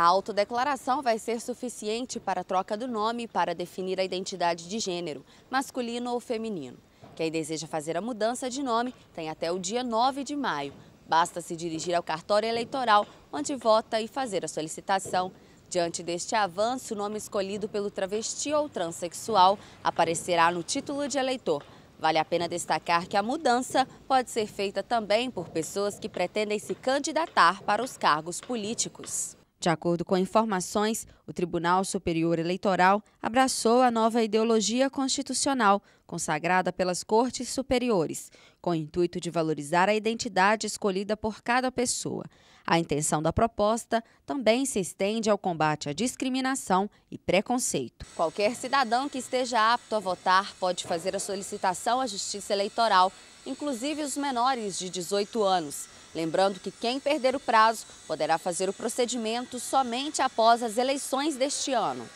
A autodeclaração vai ser suficiente para a troca do nome para definir a identidade de gênero, masculino ou feminino. Quem deseja fazer a mudança de nome tem até o dia 9 de maio. Basta se dirigir ao cartório eleitoral, onde vota e fazer a solicitação. Diante deste avanço, o nome escolhido pelo travesti ou transexual aparecerá no título de eleitor. Vale a pena destacar que a mudança pode ser feita também por pessoas que pretendem se candidatar para os cargos políticos. De acordo com informações, o Tribunal Superior Eleitoral abraçou a nova ideologia constitucional, consagrada pelas Cortes Superiores, com o intuito de valorizar a identidade escolhida por cada pessoa. A intenção da proposta também se estende ao combate à discriminação e preconceito. Qualquer cidadão que esteja apto a votar pode fazer a solicitação à Justiça Eleitoral, inclusive os menores de 18 anos. Lembrando que quem perder o prazo poderá fazer o procedimento somente após as eleições deste ano.